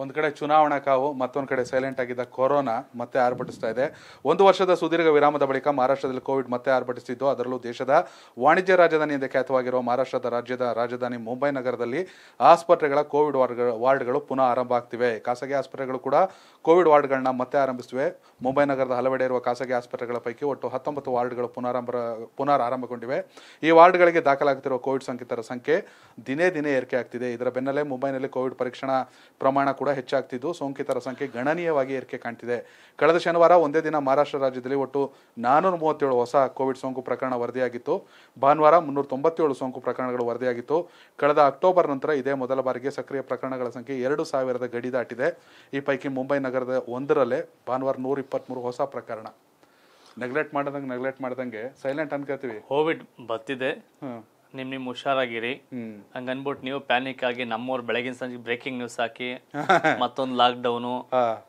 ಒಂದು ಕಡೆ ಚುನಾವಣಾ ಕಾವು ಮತ್ತೊಂದು ಕಡೆ ಸೈಲೆಂಟ್ ಆಗಿದ್ದ ಕೊರೋನಾ ಮತ್ತೆ ಆರ್ಭಟಿಸ್ತಾ ಇದೆ ಒಂದು ವರ್ಷದ ಸುದೀರ್ಘ ವಿರಾಮದ ಬಳಿಕ ಮಹಾರಾಷ್ಟ್ರದಲ್ಲಿ ಕೋವಿಡ್ ಮತ್ತೆ ಆರ್ಭಟಿಸಿದ್ದು ಅದರಲ್ಲೂ ದೇಶದ ವಾಣಿಜ್ಯ ರಾಜಧಾನಿ ಎಂದೇ ಖ್ಯಾತವಾಗಿರುವ ಮಹಾರಾಷ್ಟ್ರದ ರಾಜ್ಯದ ರಾಜಧಾನಿ ಮುಂಬೈ ನಗರದಲ್ಲಿ ಆಸ್ಪತ್ರೆಗಳ ಕೋವಿಡ್ ವಾರ್ಡ್ಗಳು ಪುನಃ ಆರಂಭ ಆಗ್ತಿವೆ ಖಾಸಗಿ ಆಸ್ಪತ್ರೆಗಳು ಕೂಡ ಕೋವಿಡ್ ವಾರ್ಡ್ಗಳನ್ನ ಮತ್ತೆ ಆರಂಭಿಸಿವೆ ಮುಂಬೈ ನಗರದ ಹಲವೆಡೆ ಇರುವ ಖಾಸಗಿ ಆಸ್ಪತ್ರೆಗಳ ಪೈಕಿ ಒಟ್ಟು ಹತ್ತೊಂಬತ್ತು ವಾರ್ಡ್ಗಳು ಪುನರಾರಂಭ ಆರಂಭಗೊಂಡಿವೆ ಈ ವಾರ್ಡ್ಗಳಿಗೆ ದಾಖಲಾಗುತ್ತಿರುವ ಕೋವಿಡ್ ಸೋಂಕಿತರ ಸಂಖ್ಯೆ ದಿನೇ ದಿನೇ ಏರಿಕೆ ಆಗ್ತಿದೆ ಇದರ ಬೆನ್ನಲ್ಲೇ ಮುಂಬೈನಲ್ಲಿ ಕೋವಿಡ್ ಪರೀಕ್ಷಣಾ ಪ್ರಮಾಣ ಕೂಡ ಹೆಚ್ಚಾಗ್ತಿದ್ದು ಸೋಂಕಿತರ ಸಂಖ್ಯೆ ಗಣನೀಯವಾಗಿ ಏರಿಕೆ ಕಾಣ್ತಿದೆ ಕಳೆದ ಶನಿವಾರ ಒಂದೇ ದಿನ ಮಹಾರಾಷ್ಟ್ರ ರಾಜ್ಯದಲ್ಲಿ ಒಟ್ಟು ನಾನೂರ ಮೂವತ್ತೇಳು ಹೊಸ ಕೋವಿಡ್ ಸೋಂಕು ಪ್ರಕರಣ ವರದಿಯಾಗಿತ್ತು ಭಾನುವಾರ ಮುನ್ನೂರ ತೊಂಬತ್ತೇಳು ಸೋಂಕು ಪ್ರಕರಣಗಳು ವರದಿಯಾಗಿತ್ತು ಕಳೆದ ಅಕ್ಟೋಬರ್ ನಂತರ ಇದೇ ಮೊದಲ ಬಾರಿಗೆ ಸಕ್ರಿಯ ಪ್ರಕರಣಗಳ ಸಂಖ್ಯೆ ಎರಡು ಸಾವಿರದ ಗಡಿ ದಾಟಿದೆ ಈ ಪೈಕಿ ಮುಂಬೈ ನಗರದ ಒಂದರಲ್ಲೇ ಭಾನುವಾರ ನೂರ ಮೂರು ಹೊಸ ಪ್ರಕರಣ ನೆಗ್ಲೆಕ್ಟ್ ಮಾಡಿದಂಗೆ ನೆಗ್ಲೆಕ್ಟ್ ಮಾಡಿದಂಗೆ ಸೈಲೆಂಟ್ ಅನ್ಕೋತೀವಿ ಕೋವಿಡ್ ಬರ್ತಿದೆ ನಿಮ್ ನಿಮ್ ಹುಷಾರಾಗಿರಿ ಹಂಗನ್ಬಿಟ್ಟು ನೀವು ಪ್ಯಾನಿಕ್ ಆಗಿ ನಮ್ಮವ್ರು ಬೆಳಗಿನ ಸಂಜೆ ಬ್ರೇಕಿಂಗ್ ನ್ಯೂಸ್ ಹಾಕಿ ಮತ್ತೊಂದು ಲಾಕ್ ಡೌನು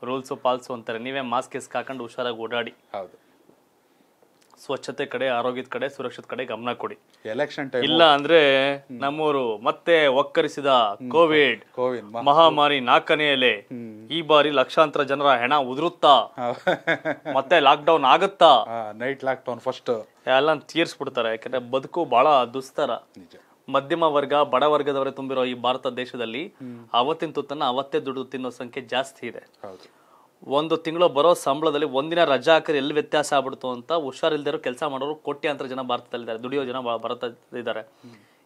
ರೂಲ್ಸ್ ಪಾಲ್ಸು ಅಂತಾರೆ ನೀವೇ ಮಾಸ್ಕ್ ಇಸ್ಕ್ ಹಾಕೊಂಡು ಹುಷಾರಾಗಿ ಓಡಾಡಿ ಹೌದು ಸ್ವಚ್ಛತೆ ಕಡೆ ಆರೋಗ್ಯದ ಕಡೆ ಸುರಕ್ಷಿತ ಕಡೆ ಗಮನ ಕೊಡಿ ಎಲೆಕ್ಷನ್ ಟೈಮ್ ಇಲ್ಲ ಅಂದ್ರೆ ನಮ್ಮೂರು ಮತ್ತೆ ಒಕ್ಕರಿಸಿದ ಕೋವಿಡ್ ಮಹಾಮಾರಿ ನಾಲ್ಕನೇ ಈ ಬಾರಿ ಲಕ್ಷಾಂತರ ಜನರ ಹೆಣ ಉದುರುತ್ತಾ ಮತ್ತೆ ಲಾಕ್ ಡೌನ್ ಆಗುತ್ತಾ ನೈಟ್ ಲಾಕ್ ಡೌನ್ ಫಸ್ಟ್ ಎಲ್ಲ ತೀರ್ಸ್ಬಿಡ್ತಾರೆ ಯಾಕಂದ್ರೆ ಬದುಕು ಬಹಳ ದುಸ್ತರ ಮಧ್ಯಮ ವರ್ಗ ಬಡ ವರ್ಗದವರೇ ತುಂಬಿರೋ ಈ ಭಾರತ ದೇಶದಲ್ಲಿ ಅವತ್ತಿನ ತುತ್ತನ್ನ ಅವತ್ತೇ ದುಡಿದು ತಿನ್ನೋ ಸಂಖ್ಯೆ ಜಾಸ್ತಿ ಇದೆ ಒಂದು ತಿಂಗಳು ಬರೋ ಸಂಬಳದಲ್ಲಿ ಒಂದಿನ ರಜಾ ಹಾಕಿದ್ರೆ ಎಲ್ಲಿ ವ್ಯತ್ಯಾಸ ಆಗ್ಬಿಡ್ತು ಅಂತ ಹುಷಾರಿಲ್ದಿರೋ ಕೆಲಸ ಮಾಡೋರು ಕೋಟ್ಯಾಂತರ ಜನ ಭಾರತದಲ್ಲಿದ್ದಾರೆ ದುಡಿಯೋ ಜನ ಭಾರತ ಇದ್ದಾರೆ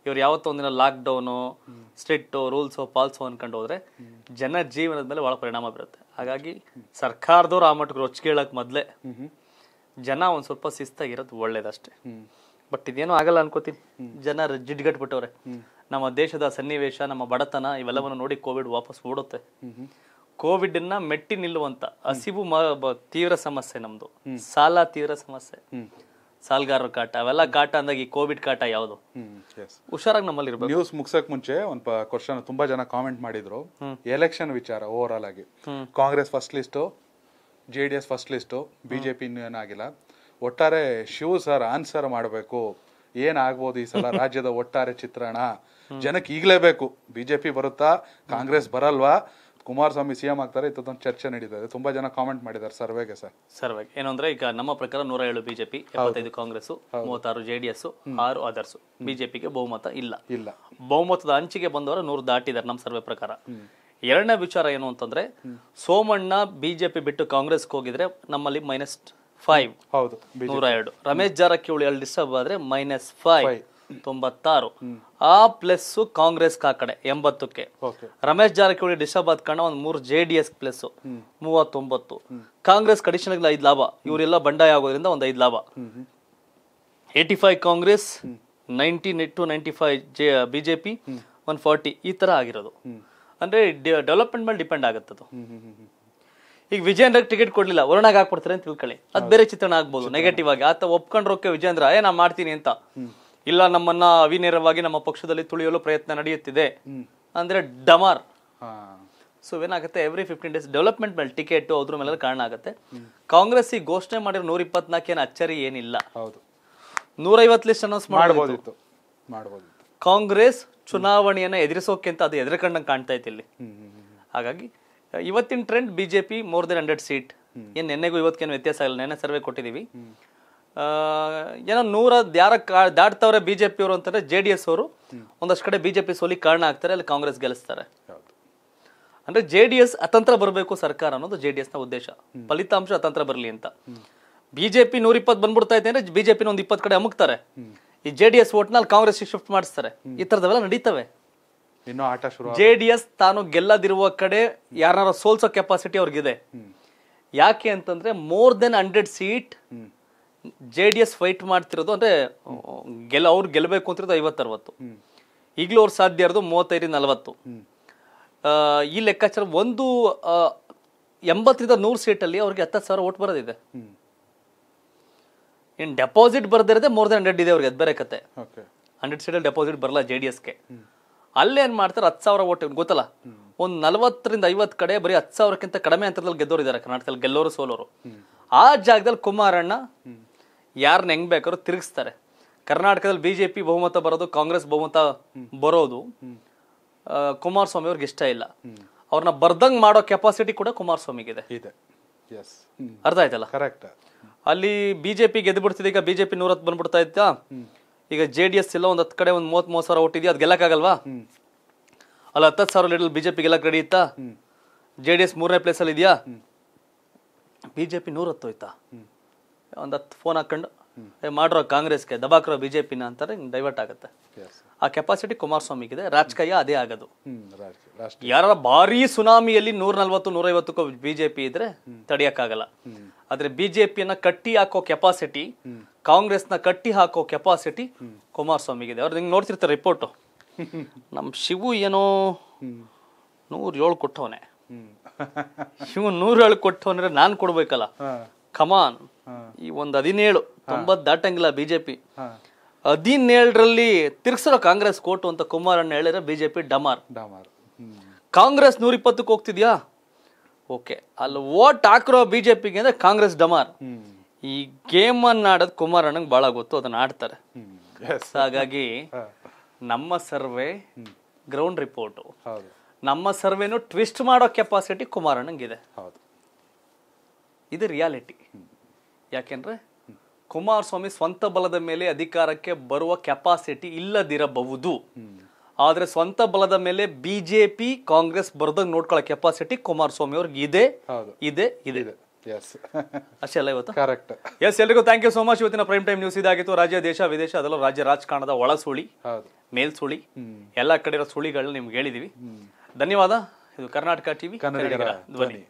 ಇವ್ರು ಯಾವತ್ತೋ ಒಂದಿನ ಲಾಕ್ಡೌನು ಸ್ಟ್ರಿಕ್ಟು ರೂಲ್ಸು ಪಾಲ್ಸು ಅನ್ಕೊಂಡು ಹೋದ್ರೆ ಜನ ಜೀವನದ ಮೇಲೆ ಭಾಳ ಪರಿಣಾಮ ಬೀರುತ್ತೆ ಹಾಗಾಗಿ ಸರ್ಕಾರದವ್ರು ಆ ಮಟ್ಟಿಗೆ ಕೇಳಕ್ ಮೊದ್ಲೇ ಜನ ಒಂದ್ ಸ್ವಲ್ಪ ಶಿಸ್ತಾಗಿರೋದು ಒಳ್ಳೇದಷ್ಟೇ ಬಟ್ ಇದೇನು ಆಗಲ್ಲ ಅನ್ಕೋತೀನಿ ಜನ ಜಿಡ್ಗಟ್ಬಿಟ್ಟವ್ರೆ ನಮ್ಮ ದೇಶದ ಸನ್ನಿವೇಶ ನಮ್ಮ ಬಡತನ ಇವೆಲ್ಲವನ್ನು ನೋಡಿ ಕೋವಿಡ್ ವಾಪಸ್ ಓಡುತ್ತೆ ಕೋವಿಡ್ನ ಮೆಟ್ಟಿ ನಿಲ್ಲುವಂತ ಹಸಿವು ತೀವ್ರ ಸಮಸ್ಯೆ ನಮ್ದು ಸಾಲ ತೀವ್ರ ಸಮಸ್ಯೆ ಸಾಲ್ಗಾರರ ಕಾಟ ಅವೆಲ್ಲ ಕಾಟ ಅಂದಾಗ ಈ ಕೋವಿಡ್ ಕಾಟ ಯಾವುದು ಹುಷಾರಾಗಿ ನಮ್ಮಲ್ಲಿ ಇರಬೇಕು ನ್ಯೂಸ್ ಮುಗ್ಸಕ್ ಮುಂಚೆ ಒಂದ್ ಕ್ವಶನ್ ತುಂಬಾ ಜನ ಕಾಮೆಂಟ್ ಮಾಡಿದ್ರು ಎಲೆಕ್ಷನ್ ವಿಚಾರ ಓವರ್ ಆಲ್ ಆಗಿ Congress first list J D S first list BJP ಇನ್ನೂ ಏನಾಗಿಲ್ಲ ಒಟ್ಟಾರೆ ಶಿವ ಸರ್ ಆನ್ಸರ್ ಮಾಡಬೇಕು ಏನಾಗ್ಬೋದು ಈ ಸಲ ರಾಜ್ಯದ ಒಟ್ಟಾರೆ ಚಿತ್ರಣ ಜನಕ್ಕೆ ಈಗಲೇಬೇಕು ಬಿಜೆಪಿ ಬರುತ್ತಾ ಕಾಂಗ್ರೆಸ್ ಬರಲ್ವಾ ಕುಮಾರಸ್ವಾಮಿ ಸಿಎಂ ಆಗ್ತಾರೆ ಇತ್ತೊಂದು ಚರ್ಚೆ ನಡೀತಾ ತುಂಬಾ ಜನ ಕಾಮೆಂಟ್ ಮಾಡಿದ್ದಾರೆ ಸರ್ವೆಗೆ ಸರ್ ಸರ್ವೆಗೆ ಏನಂದ್ರೆ ಈಗ ನಮ್ಮ ಪ್ರಕಾರ ನೂರ ಏಳು ಬಿಜೆಪಿ ಎಪ್ಪತ್ತೈದು ಕಾಂಗ್ರೆಸ್ ಮೂವತ್ತಾರು ಜೆಡಿಎಸ್ ಆರು ಅದರ್ಸ್ ಬಿಜೆಪಿಗೆ ಬಹುಮತ ಇಲ್ಲ ಇಲ್ಲ ಬಹುಮತದ ಅಂಚಿಗೆ ಬಂದವರು ನೂರು ದಾಟಿದ್ದಾರೆ ನಮ್ಮ ಸರ್ವೆ ಪ್ರಕಾರ ಎರಡನೇ ವಿಚಾರ ಏನು ಅಂತಂದ್ರೆ ಸೋಮಣ್ಣ ಬಿಜೆಪಿ ಬಿಟ್ಟು ಕಾಂಗ್ರೆಸ್ಗೆ ಹೋಗಿದ್ರೆ ನಮ್ಮಲ್ಲಿ ಮೈನಸ್ ಫೈವ್ ಹೌದು ನೂರ ಎರಡು ರಮೇಶ್ ಜಾರಕಿಹೊಳಿ ಅಲ್ಲಿ ಡಿಸ್ಟರ್ಬ್ ಆದ್ರೆ ಮೈನಸ್ ಫೈವ್ ತೊಂಬತ್ತಾರು ಆ ಪ್ಲಸ್ ಕಾಂಗ್ರೆಸ್ ಆ ಕಡೆ ಎಂಬತ್ತಕ್ಕೆ ರಮೇಶ್ ಜಾರಕಿಹೊಳಿ ಡಿಸ್ಟರ್ಬ್ ಆದ ಕಾರಣ ಒಂದು ಮೂರು ಜೆ ಡಿ ಎಸ್ ಪ್ಲಸ್ ಮೂವತ್ತೊಂಬತ್ತು ಕಾಂಗ್ರೆಸ್ ಕಡಿಷನ್ಗೆ ಐದ್ ಲಾಭ ಇವರೆಲ್ಲ ಬಂಡಾಯ ಆಗೋದ್ರಿಂದ ಒಂದು ಐದ್ ಲಾಭ eighty five Congress nineteen to ninety five J BJP one forty ಈ ತರ ಆಗಿರೋದು ಅಂದ್ರೆ ಡೆವಲಪ್ಮೆಂಟ್ ಮೇಲೆ ಡಿಪೆಂಡ್ ಅದು ಈಗ ವಿಜೇಂದ್ರ ಟಿಕೆಟ್ ಕೊಡ್ಲಿಲ್ಲ ವರುಣಾಗ ಹಾಕ್ಬಿಡ್ತಾರೆ ಅಂತ ತಿಳ್ಕೊಳ್ಳಿ ಅದ್ ಬೇರೆ ಚಿತ್ರಣ ಆಗ್ಬೋದು ನೆಗೆಟಿವ್ ಆಗಿ ಆತ ಒಪ್ಕೊಂಡ್ರೋಕೆ ವಿಜೇಂದ್ರ ಏ ನಾ ಮಾಡ್ತೀನಿ ಅಂತ ಇಲ್ಲ ನಮ್ಮನ್ನ ಅವಿನೇರವಾಗಿ ನಮ್ಮ ಪಕ್ಷದಲ್ಲಿ ತುಳಿಯಲು ಪ್ರಯತ್ನ ನಡೆಯುತ್ತಿದೆ ಅಂದ್ರೆ ಡಮಾರ್ ಸೊ ಏನಾಗುತ್ತೆ ಎವ್ರಿ ಫಿಫ್ಟೀನ್ ಡೇಸ್ ಡೆವಲಪ್ಮೆಂಟ್ ಮೇಲೆ ಟಿಕೆಟ್ ಅದ್ರ ಮೇಲೆ ಕಾರಣ ಆಗುತ್ತೆ ಕಾಂಗ್ರೆಸ್ ಈ ಘೋಷಣೆ ಮಾಡಿರೋ ನೂರ ಇಪ್ಪತ್ನಾಲ್ಕೇನು ಅಚ್ಚರಿ ಏನಿಲ್ಲ ಹೌದು ಲಿಸ್ಟ್ ಅನೌನ್ಸ್ ಮಾಡಬಹುದಿತ್ತು ಮಾಡಬಹುದು ಕಾಂಗ್ರೆಸ್ ಚುನಾವಣೆಯನ್ನ ಎದುರಿಸೋಕೆ ಅಂತ ಅದು ಎದುರುಕಂಡಂಗೆ ಕಾಣ್ತಾ ಇತ್ತು ಇಲ್ಲಿ ಹಾಗಾಗಿ ಇವತ್ತಿನ trend BJP more than hundred seat ಏನ್ ನೆನ್ನೆಗೂ ಇವತ್ತೇನು ವ್ಯತ್ಯಾಸ ಇಲ್ಲ ನೆನ್ನೆ ಸರ್ವೆ ಕೊಟ್ಟಿದೀವಿ ಏನೋ ನೂರ ಯಾರ ದಾಟ್ತವ್ರೆ ಬಿ ಜೆ ಪಿಯವರು ಜೆ ಡಿ ಎಸ್ ಅವರು ಒಂದಷ್ಟು ಕಡೆ ಬಿ ಜೆ ಪಿ ಸೋಲಿ ಕಾರಣ ಆಗ್ತಾರೆ ಅಲ್ಲಿ ಕಾಂಗ್ರೆಸ್ ಗೆಲ್ಲಿಸ್ತಾರೆ ಅಂದ್ರೆ ಜೆ ಡಿ ಎಸ್ ಅತಂತ್ರ ಬರಬೇಕು ಸರ್ಕಾರ ಅನ್ನೋದು ಜೆ ಡಿ ಉದ್ದೇಶ ಫಲಿತಾಂಶ ಅತಂತ್ರ ಬರಲಿ ಅಂತ ಬಿಜೆಪಿ ಜೆ ಪಿ ಬಂದ್ಬಿಡ್ತಾ ಇದೆ ಅಂದ್ರೆ ಬಿ ಒಂದು ಇಪ್ಪತ್ತು ಕಡೆ ಅಮುಕ್ತಾರೆ ಈ J D S Congress shift ಮಾಡಿಸ್ತಾರೆ ಈ ಥರದವೆಲ್ಲ ನಡೀತವೆ ಜೆ ಡಿ ಎಸ್ ತಾನು ಗೆಲ್ಲದಿರುವ ಕಡೆ ಯಾರು ಸೋಲ್ಸೋ ಕೆಪಾಸಿಟಿ ಅವ್ರಿಗಿದೆ ಯಾಕೆ ಅಂತಂದ್ರೆ more than hundred seat J D S fight ಮಾಡ್ತಿರೋದು ಅಂದ್ರೆ ಗೆಲ್ಲ ಅವ್ರು ಗೆಲ್ಲಬೇಕು ಅಂತಿರೋದು ಐವತ್ತರವತ್ತು ಈಗಲೂ ಅವ್ರು ಸಾಧ್ಯ ಇರೋದು ಮೂವತ್ತೈದು ನಲವತ್ತು ಈ ಲೆಕ್ಕಾಚಾರ ಒಂದು ಎಂಬತ್ತರಿಂದ ನೂರು ಸೀಟಲ್ಲಿ ಅವ್ರಿಗೆ ಹತ್ತತ್ತು ಸಾವಿರ ಓಟ್ ಬರೋದಿದೆ ಇನ್ ಡೆಪಾಸಿಟ್ ಬರ್ದಿರದೆ ಮೋರ್ ದನ್ ಹಂಡ್ರೆಡ್ ಇದೆ ಅವ್ರಿಗೆ ಅದು ಬೇರೆ ಕತೆ ಹಂಡ್ರೆಡ್ ಸೀಟಲ್ಲಿ ಡೆಪಾಸಿಟ್ ಬರಲ್ಲ ಜೆ ಡಿ ಎಸ್ಗೆ ಅಲ್ಲೇನು ಮಾಡ್ತಾರೆ ಹತ್ತು ಸಾವಿರ ಓಟ್ ಗೊತ್ತಲ್ಲ ಒಂದು ನಲವತ್ತರಿಂದ ಐವತ್ತು ಕಡೆ ಬರೀ ಹತ್ತು ಸಾವಿರಕ್ಕಿಂತ ಕಡಿಮೆ ಅಂತರದಲ್ಲಿ ಗೆದ್ದೋರಿದ್ದಾರೆ ಕರ್ನಾಟಕದಲ್ಲಿ ಗೆಲ್ಲೋರು ಸೋಲೋರು ಆ ಜಾಗದಲ್ಲಿ ಕುಮಾರಣ್ಣ ಯಾರನ್ನ ಹೆಂಗ್ ಬೇಕಾದ್ರೂ ತಿರುಗಿಸ್ತಾರೆ ಕರ್ನಾಟಕದಲ್ಲಿ ಬಿ ಜೆ ಪಿ ಬಹುಮತ ಬರೋದು ಕಾಂಗ್ರೆಸ್ ಬಹುಮತ ಬರೋದು ಕುಮಾರಸ್ವಾಮಿ ಅವ್ರಿಗೆ ಇಷ್ಟ ಇಲ್ಲ ಅವ್ರನ್ನ ಬರ್ದಂಗ್ ಮಾಡೋ ಕೆಪಾಸಿಟಿ ಕೂಡ ಕುಮಾರಸ್ವಾಮಿಗಿದೆ ಅರ್ಥ ಆಯ್ತಲ್ಲ ಕರೆಕ್ಟ್ ಅಲ್ಲಿ ಬಿಜೆಪಿ ಗೆದ್ದು ಬಿಡ್ತಿದೆ ಈಗ ಬಿಜೆಪಿ ನೂರ ಹತ್ತು ಬಂದ್ಬಿಡ್ತಾ ಇತ್ತ ಈಗ ಜೆ ಡಿ ಎಸ್ ಇಲ್ಲ ಒಂದ್ ಹತ್ತು ಕಡೆ ಒಂದ್ ಮೂವತ್ ಮೂವತ್ ಸಾವಿರ ಓಟಿದ್ಯಾ ಅದ್ ಆಗಲ್ವಾ ಅಲ್ಲ ಹತ್ತು ಸಾವಿರ ಲೀಟರ್ ಬಿಜೆಪಿ ಗೆಲ್ಲಕ್ ರೆಡಿ ಇತ್ತ ಜೆ ಡಿ ಎಸ್ ಮೂರನೇ ಪ್ಲೇಸ್ ಅಲ್ಲಿ ಇದೆಯಾ ಬಿಜೆಪಿ ನೂರ ಹೋಯ್ತಾ ಒಂದು ಹತ್ತು ಫೋನ್ ಹಾಕೊಂಡು ಮಾಡಿರೋ ಕಾಂಗ್ರೆಸ್ಗೆ ದಬಾಕ್ರೋ ಬಿ ಜೆ ಪಿನ ಅಂತಾರೆ ಡೈವರ್ಟ್ ಆಗುತ್ತೆ ಆ ಕೆಪಾಸಿಟಿ ಕುಮಾರಸ್ವಾಮಿಗಿದೆ ರಾಜಕೀಯ ಅದೇ ಆಗೋದು ಯಾರ ಭಾರಿ ಸುನಾಮಿಯಲ್ಲಿ ನೂರ ನಲ್ವತ್ತು ನೂರೈವತ್ತಕ್ಕೂ ಬಿ ಜೆ ಪಿ ಇದ್ರೆ ತಡೆಯಕ್ಕಾಗಲ್ಲ ಆದ್ರೆ ಬಿ ಜೆ ಕಟ್ಟಿ ಹಾಕೋ ಕೆಪಾಸಿಟಿ ಕಾಂಗ್ರೆಸ್ನ ಕಟ್ಟಿ ಹಾಕೋ ಕೆಪಾಸಿಟಿ ಕುಮಾರಸ್ವಾಮಿಗಿದೆ ಅವ್ರು ಹಿಂಗ್ ನೋಡ್ತಿರ್ತಾರೆ ರಿಪೋರ್ಟ್ ನಮ್ಮ ಶಿವು ಏನೋ ನೂರ ಏಳು ಕೊಟ್ಟವನೇ ಶಿವು ನೂರ ಏಳು ಕೊಟ್ಟವನ್ರೆ ನಾನು ಕೊಡ್ಬೇಕಲ್ಲ ಕಮಾನ್ ಈ ಒಂದು ಹದಿನೇಳು ತೊಂಬತ್ ದಾಟಂಗಿಲ್ಲ ಬಿಜೆಪಿ ಹದಿನೇಳರಲ್ಲಿ ತಿರ್ಗಿಸಿರೋ ಕಾಂಗ್ರೆಸ್ ಕೋಟು ಅಂತ ಕುಮಾರಣ್ಣ ಹೇಳಿದ್ರೆ ಬಿಜೆಪಿ ಡಮಾರ್ ಡಮಾರ್ ಕಾಂಗ್ರೆಸ್ ನೂರ ಇಪ್ಪತ್ತಕ್ಕೆ ಹೋಗ್ತಿದ್ಯಾ ಓಕೆ ಅಲ್ಲಿ ಓಟ್ ಹಾಕಿರೋ ಬಿಜೆಪಿಗೆ ಅಂದ್ರೆ ಕಾಂಗ್ರೆಸ್ ಡಮಾರ್ ಈ ಗೇಮ್ ಅನ್ನ ಆಡೋದು ಕುಮಾರಣ್ಣಂಗೆ ಬಹಳ ಗೊತ್ತು ಅದನ್ನ ಆಡ್ತಾರೆ ಹಾಗಾಗಿ ನಮ್ಮ ಸರ್ವೆ ಗ್ರೌಂಡ್ ರಿಪೋರ್ಟು ನಮ್ಮ ಸರ್ವೆನು ಟ್ವಿಸ್ಟ್ ಮಾಡೋ ಕೆಪಾಸಿಟಿ ಅಣ್ಣಂಗೆ ಇದೆ ಇದು ರಿಯಾಲಿಟಿ ಯಾಕೆಂದ್ರೆ ಕುಮಾರಸ್ವಾಮಿ ಸ್ವಂತ ಬಲದ ಮೇಲೆ ಅಧಿಕಾರಕ್ಕೆ ಬರುವ ಕೆಪಾಸಿಟಿ ಇಲ್ಲದಿರಬಹುದು ಆದ್ರೆ ಸ್ವಂತ ಬಲದ ಮೇಲೆ ಬಿಜೆಪಿ ಕಾಂಗ್ರೆಸ್ ಬರದಂಗೆ ನೋಡ್ಕೊಳ್ಳೋ ಕೆಪಾಸಿಟಿ ಕುಮಾರಸ್ವಾಮಿ ಅವ್ರಿಗೆ ಇದೆ ಇದೆ ಇದೆ ಅಷ್ಟೇ ಇವತ್ತು ಕರೆಕ್ಟ್ ಎಸ್ ಎಲ್ರಿಗೂ ಥ್ಯಾಂಕ್ ಯು ಸೋ ಮಚ್ ಇವತ್ತಿನ ಪ್ರೈಮ್ ಟೈಮ್ ನ್ಯೂಸ್ ಇದಾಗಿತ್ತು ರಾಜ್ಯ ದೇಶ ವಿದೇಶ ಅದೆಲ್ಲ ರಾಜ್ಯ ರಾಜಕಾರಣದ ಒಳ ಸುಳಿ ಮೇಲ್ ಸುಳಿ ಎಲ್ಲ ಕಡೆ ಇರೋ ಸುಳಿಗಳನ್ನ ನಿಮ್ಗೆ ಹೇಳಿದೀವಿ ಧನ್ಯವಾದ ಇದು ಕರ್ನಾಟಕ ಟಿವಿ ಧ್ವನಿ